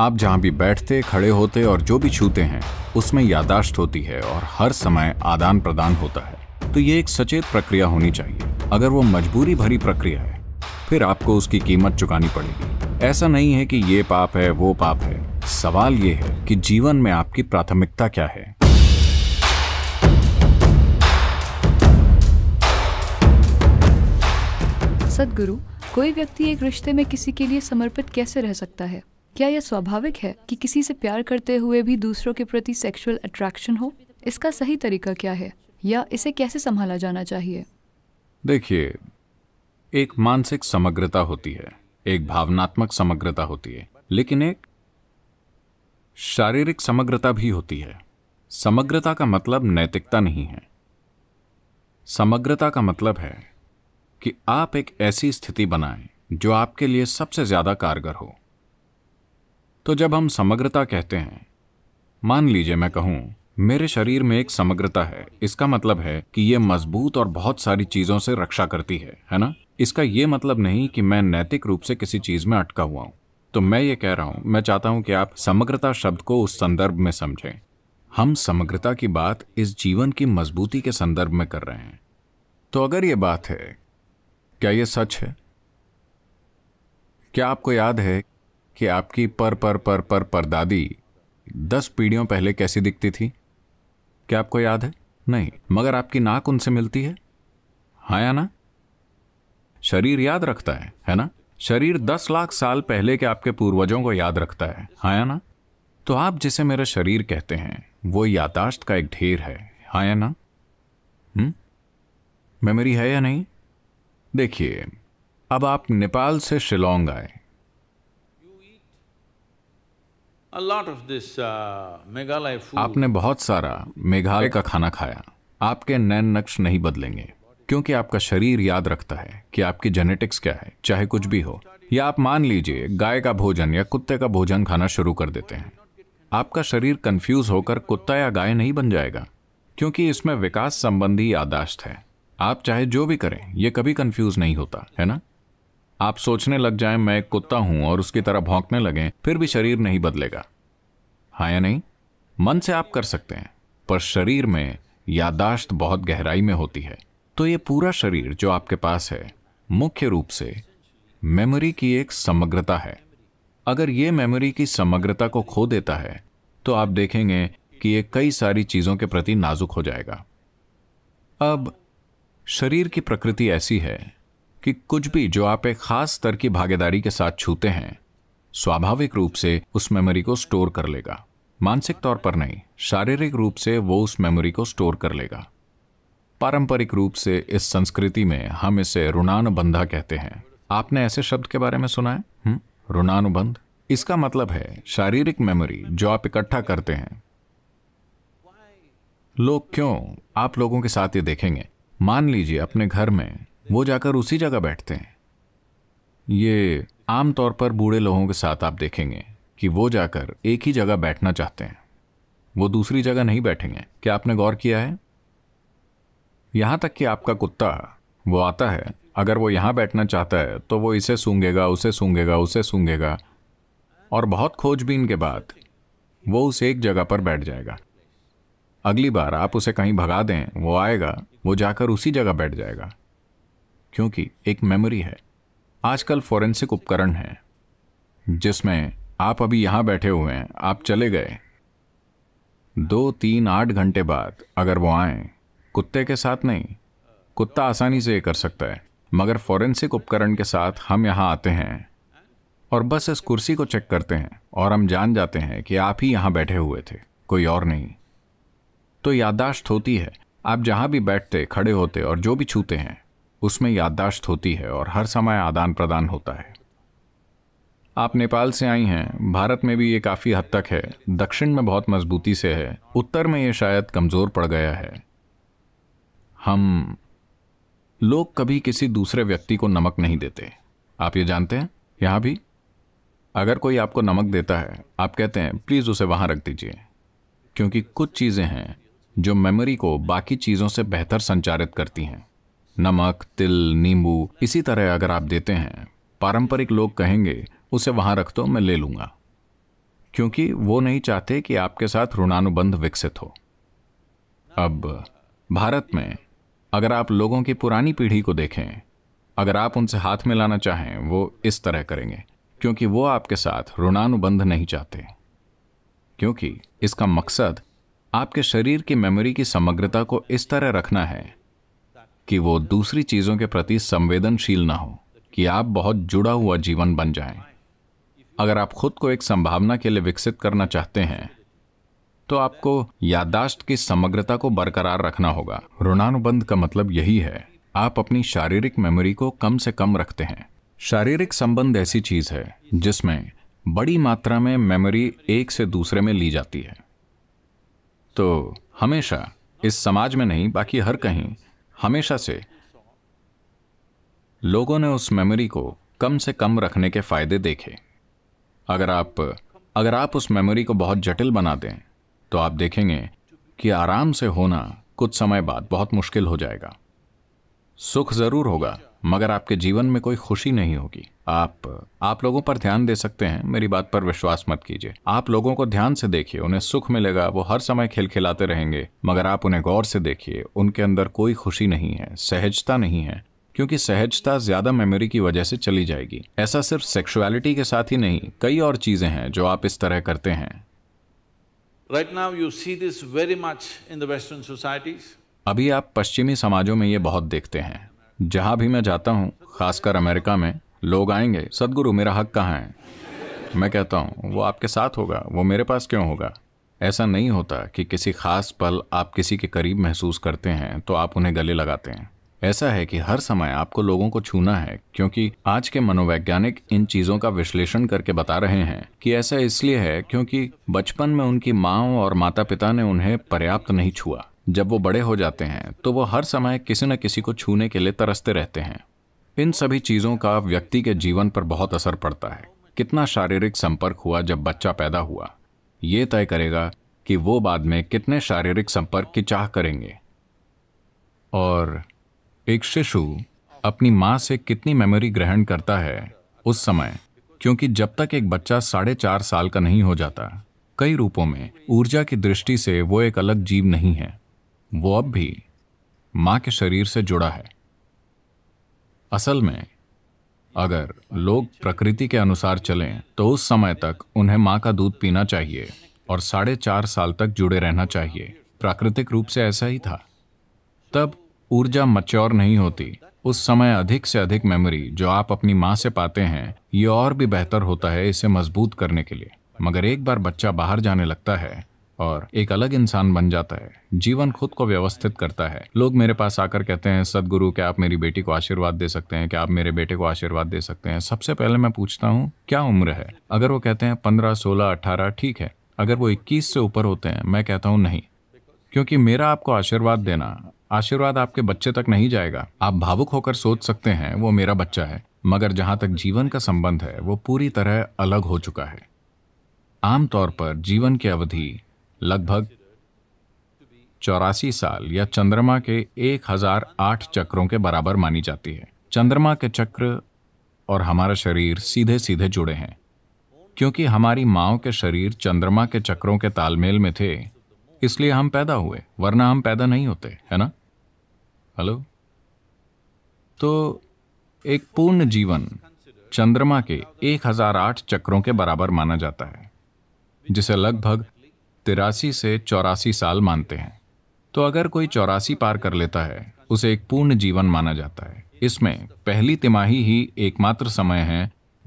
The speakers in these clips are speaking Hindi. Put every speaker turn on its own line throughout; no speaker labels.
आप जहाँ भी बैठते खड़े होते और जो भी छूते हैं उसमें यादाश्त होती है और हर समय आदान प्रदान होता है तो ये एक सचेत प्रक्रिया होनी चाहिए अगर वो मजबूरी भरी प्रक्रिया है फिर आपको उसकी कीमत चुकानी पड़ेगी ऐसा नहीं है कि ये पाप है वो पाप है सवाल ये है कि जीवन में आपकी प्राथमिकता क्या है सदगुरु कोई व्यक्ति एक रिश्ते में किसी के लिए समर्पित कैसे रह सकता है क्या यह स्वाभाविक है कि किसी से प्यार करते हुए भी दूसरों के प्रति सेक्सुअल अट्रैक्शन हो इसका सही तरीका क्या है या इसे कैसे संभाला जाना चाहिए देखिए एक मानसिक समग्रता होती है एक भावनात्मक समग्रता होती है लेकिन एक शारीरिक समग्रता भी होती है समग्रता का मतलब नैतिकता नहीं है समग्रता का मतलब है कि आप एक ऐसी स्थिति बनाएं जो आपके लिए सबसे ज्यादा कारगर हो तो जब हम समग्रता कहते हैं मान लीजिए मैं कहूं मेरे शरीर में एक समग्रता है इसका मतलब है कि यह मजबूत और बहुत सारी चीजों से रक्षा करती है है ना इसका यह मतलब नहीं कि मैं नैतिक रूप से किसी चीज में अटका हुआ हूं तो मैं ये कह रहा हूं मैं चाहता हूं कि आप समग्रता शब्द को उस संदर्भ में समझें हम समग्रता की बात इस जीवन की मजबूती के संदर्भ में कर रहे हैं तो अगर यह बात है क्या यह सच है क्या आपको याद है कि आपकी पर पर पर पर पर दादी दस पीढ़ियों पहले कैसी दिखती थी क्या आपको याद है नहीं मगर आपकी नाक उनसे मिलती है हाँ या ना शरीर याद रखता है है ना शरीर दस लाख साल पहले के आपके पूर्वजों को याद रखता है हाँ या ना तो आप जिसे मेरा शरीर कहते हैं वो यादाश्त का एक ढेर है हाँ या ना हुँ? मेमोरी है या नहीं देखिए अब आप नेपाल से शिलोंग आए Uh, आपने बहुत सारा मेघालय का खाना खाया आपके नैन नक्श नहीं बदलेंगे क्योंकि आपका शरीर याद रखता है कि आपकी जेनेटिक्स क्या है चाहे कुछ भी हो या आप मान लीजिए गाय का भोजन या कुत्ते का भोजन खाना शुरू कर देते हैं आपका शरीर कंफ्यूज होकर कुत्ता या गाय नहीं बन जाएगा क्योंकि इसमें विकास संबंधी यादाश्त है आप चाहे जो भी करें यह कभी कंफ्यूज नहीं होता है ना आप सोचने लग जाए मैं एक कुत्ता हूं और उसकी तरह भौंकने लगे फिर भी शरीर नहीं बदलेगा हाँ या नहीं मन से आप कर सकते हैं पर शरीर में यादाश्त बहुत गहराई में होती है तो ये पूरा शरीर जो आपके पास है मुख्य रूप से मेमोरी की एक समग्रता है अगर ये मेमोरी की समग्रता को खो देता है तो आप देखेंगे कि ये कई सारी चीज़ों के प्रति नाजुक हो जाएगा अब शरीर की प्रकृति ऐसी है कि कुछ भी जो आप एक खास स्तर की भागीदारी के साथ छूते हैं स्वाभाविक रूप से उस मेमोरी को स्टोर कर लेगा मानसिक तौर पर नहीं शारीरिक रूप से वो उस मेमोरी को स्टोर कर लेगा पारंपरिक रूप से इस संस्कृति में हम इसे ऋणानुबंधा कहते हैं आपने ऐसे शब्द के बारे में सुना है ऋणानुबंध इसका मतलब है शारीरिक मेमोरी जो आप इकट्ठा करते हैं लोग क्यों आप लोगों के साथ ये देखेंगे मान लीजिए अपने घर में वो जाकर उसी जगह बैठते हैं ये आम तौर पर बूढ़े लोगों के साथ आप देखेंगे कि वो जाकर एक ही जगह बैठना चाहते हैं वो दूसरी जगह नहीं बैठेंगे क्या आपने गौर किया है यहाँ तक कि आपका कुत्ता वो आता है अगर वो यहाँ बैठना चाहता है तो वो इसे सूंघेगा उसे सूंघेगा उसे सूंघेगा और बहुत खोजबीन के बाद वो उस एक जगह पर बैठ जाएगा अगली बार आप उसे कहीं भगा दें वो आएगा वो जाकर उसी जगह बैठ जाएगा क्योंकि एक मेमोरी है आजकल फॉरेंसिक उपकरण है जिसमें आप अभी यहां बैठे हुए हैं आप चले गए दो तीन आठ घंटे बाद अगर वो आए कुत्ते के साथ नहीं कुत्ता आसानी से ये कर सकता है मगर फॉरेंसिक उपकरण के साथ हम यहाँ आते हैं और बस इस कुर्सी को चेक करते हैं और हम जान जाते हैं कि आप ही यहाँ बैठे हुए थे कोई और नहीं तो यादाश्त होती है आप जहाँ भी बैठते खड़े होते और जो भी छूते हैं उसमें याददाश्त होती है और हर समय आदान प्रदान होता है आप नेपाल से आई हैं भारत में भी ये काफ़ी हद तक है दक्षिण में बहुत मजबूती से है उत्तर में ये शायद कमज़ोर पड़ गया है हम लोग कभी किसी दूसरे व्यक्ति को नमक नहीं देते आप ये जानते हैं यहाँ भी अगर कोई आपको नमक देता है आप कहते हैं प्लीज़ उसे वहाँ रख दीजिए क्योंकि कुछ चीज़ें हैं जो मेमोरी को बाकी चीज़ों से बेहतर संचारित करती हैं नमक तिल नींबू इसी तरह अगर आप देते हैं पारंपरिक लोग कहेंगे उसे वहां रख दो मैं ले लूंगा क्योंकि वो नहीं चाहते कि आपके साथ ऋणानुबंध विकसित हो अब भारत में अगर आप लोगों की पुरानी पीढ़ी को देखें अगर आप उनसे हाथ में लाना चाहें वो इस तरह करेंगे क्योंकि वो आपके साथ ऋणानुबंध नहीं चाहते क्योंकि इसका मकसद आपके शरीर की मेमोरी की समग्रता को इस तरह रखना है कि वो दूसरी चीज़ों के प्रति संवेदनशील ना हो कि आप बहुत जुड़ा हुआ जीवन बन जाएं। अगर आप खुद को एक संभावना के लिए विकसित करना चाहते हैं तो आपको यादाश्त की समग्रता को बरकरार रखना होगा ऋणानुबंध का मतलब यही है आप अपनी शारीरिक मेमोरी को कम से कम रखते हैं शारीरिक संबंध ऐसी चीज है जिसमें बड़ी मात्रा में मेमोरी एक से दूसरे में ली जाती है तो हमेशा इस समाज में नहीं बाकी हर कहीं हमेशा से लोगों ने उस मेमोरी को कम से कम रखने के फायदे देखे अगर आप अगर आप उस मेमोरी को बहुत जटिल बना दें तो आप देखेंगे कि आराम से होना कुछ समय बाद बहुत मुश्किल हो जाएगा सुख ज़रूर होगा मगर आपके जीवन में कोई खुशी नहीं होगी आप आप लोगों पर ध्यान दे सकते हैं मेरी बात पर विश्वास मत कीजिए आप लोगों को ध्यान से देखिए उन्हें सुख मिलेगा वो हर समय खेल खिलाते रहेंगे मगर आप उन्हें गौर से देखिए उनके अंदर कोई खुशी नहीं है सहजता नहीं है क्योंकि सहजता ज्यादा मेमोरी की वजह से चली जाएगी ऐसा सिर्फ सेक्सुअलिटी के साथ ही नहीं कई और चीजें हैं जो आप इस तरह करते हैं right now you see this very much in the western societies अभी आप पश्चिमी समाजों में ये बहुत देखते हैं जहाँ भी मैं जाता हूँ खासकर अमेरिका में लोग आएंगे सदगुरु मेरा हक कहाँ है मैं कहता हूँ वो आपके साथ होगा वो मेरे पास क्यों होगा ऐसा नहीं होता कि किसी खास पल आप किसी के करीब महसूस करते हैं तो आप उन्हें गले लगाते हैं ऐसा है कि हर समय आपको लोगों को छूना है क्योंकि आज के मनोवैज्ञानिक इन चीज़ों का विश्लेषण करके बता रहे हैं कि ऐसा इसलिए है क्योंकि बचपन में उनकी माँ और माता पिता ने उन्हें पर्याप्त नहीं छुआ जब वो बड़े हो जाते हैं तो वो हर समय किसी न किसी को छूने के लिए तरसते रहते हैं इन सभी चीज़ों का व्यक्ति के जीवन पर बहुत असर पड़ता है कितना शारीरिक संपर्क हुआ जब बच्चा पैदा हुआ ये तय करेगा कि वो बाद में कितने शारीरिक संपर्क की चाह करेंगे और एक शिशु अपनी माँ से कितनी मेमोरी ग्रहण करता है उस समय क्योंकि जब तक एक बच्चा साढ़े चार साल का नहीं हो जाता कई रूपों में ऊर्जा की दृष्टि से वो एक अलग जीव नहीं है वो अब भी मां के शरीर से जुड़ा है असल में अगर लोग प्रकृति के अनुसार चलें तो उस समय तक उन्हें माँ का दूध पीना चाहिए और साढ़े चार साल तक जुड़े रहना चाहिए प्राकृतिक रूप से ऐसा ही था तब ऊर्जा मच्योर नहीं होती उस समय अधिक से अधिक मेमोरी जो आप अपनी माँ से पाते हैं ये और भी बेहतर होता है इसे मजबूत करने के लिए मगर एक बार बच्चा बाहर जाने लगता है और एक अलग इंसान बन जाता है जीवन खुद को व्यवस्थित करता है लोग मेरे पास आकर कहते हैं सदगुरु क्या आप मेरी बेटी को आशीर्वाद दे सकते हैं क्या आप मेरे बेटे को आशीर्वाद दे सकते हैं सबसे पहले मैं पूछता हूँ क्या उम्र है अगर वो कहते हैं पंद्रह सोलह अट्ठारह ठीक है अगर वो इक्कीस से ऊपर होते हैं मैं कहता हूँ नहीं क्योंकि मेरा आपको आशीर्वाद देना आशीर्वाद आपके बच्चे तक नहीं जाएगा आप भावुक होकर सोच सकते हैं वो मेरा बच्चा है मगर जहाँ तक जीवन का संबंध है वो पूरी तरह अलग हो चुका है आमतौर पर जीवन की अवधि लगभग चौरासी साल या चंद्रमा के 1008 चक्रों के बराबर मानी जाती है चंद्रमा के चक्र और हमारा शरीर सीधे सीधे जुड़े हैं क्योंकि हमारी माओ के शरीर चंद्रमा के चक्रों के तालमेल में थे इसलिए हम पैदा हुए वरना हम पैदा नहीं होते है ना हेलो तो एक पूर्ण जीवन चंद्रमा के 1008 चक्रों के बराबर माना जाता है जिसे लगभग तिरासी से चौरासी साल मानते हैं तो अगर कोई चौरासी पार कर लेता है उसे एक पूर्ण जीवन माना जाता है इसमें पहली तिमाही ही एकमात्र समय है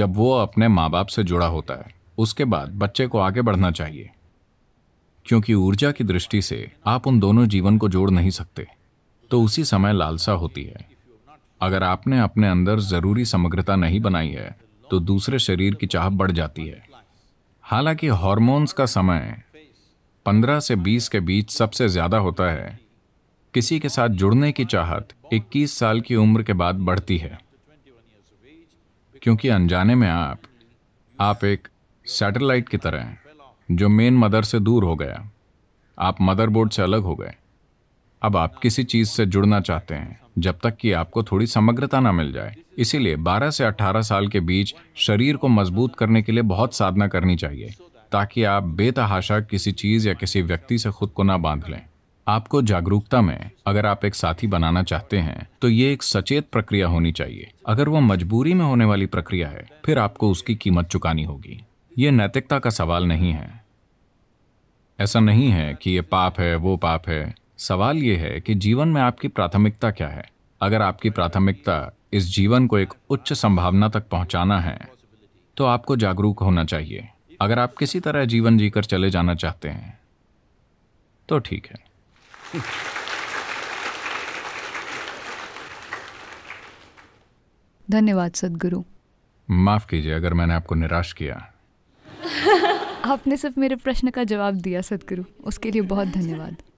जब वो अपने माँ बाप से जुड़ा होता है उसके बाद बच्चे को आगे बढ़ना चाहिए क्योंकि ऊर्जा की दृष्टि से आप उन दोनों जीवन को जोड़ नहीं सकते तो उसी समय लालसा होती है अगर आपने अपने अंदर ज़रूरी समग्रता नहीं बनाई है तो दूसरे शरीर की चाह बढ़ जाती है हालांकि हॉर्मोन्स का समय पंद्रह से बीस के बीच सबसे ज़्यादा होता है किसी के साथ जुड़ने की चाहत इक्कीस साल की उम्र के बाद बढ़ती है क्योंकि अनजाने में आप आप एक सैटेलाइट की तरह हैं जो मेन मदर से दूर हो गया आप मदरबोर्ड से अलग हो गए अब आप किसी चीज़ से जुड़ना चाहते हैं जब तक कि आपको थोड़ी समग्रता ना मिल जाए इसीलिए 12 से 18 साल के बीच शरीर को मजबूत करने के लिए बहुत साधना करनी चाहिए ताकि आप बेतहाशा किसी चीज़ या किसी व्यक्ति से खुद को ना बांध लें आपको जागरूकता में अगर आप एक साथी बनाना चाहते हैं तो ये एक सचेत प्रक्रिया होनी चाहिए अगर वो मजबूरी में होने वाली प्रक्रिया है फिर आपको उसकी कीमत चुकानी होगी ये नैतिकता का सवाल नहीं है ऐसा नहीं है कि ये पाप है वो पाप है सवाल ये है कि जीवन में आपकी प्राथमिकता क्या है अगर आपकी प्राथमिकता इस जीवन को एक उच्च संभावना तक पहुंचाना है तो आपको जागरूक होना चाहिए अगर आप किसी तरह जीवन जीकर चले जाना चाहते हैं तो ठीक है धन्यवाद सदगुरु माफ कीजिए अगर मैंने आपको निराश किया आपने सिर्फ मेरे प्रश्न का जवाब दिया सदगुरु उसके लिए बहुत धन्यवाद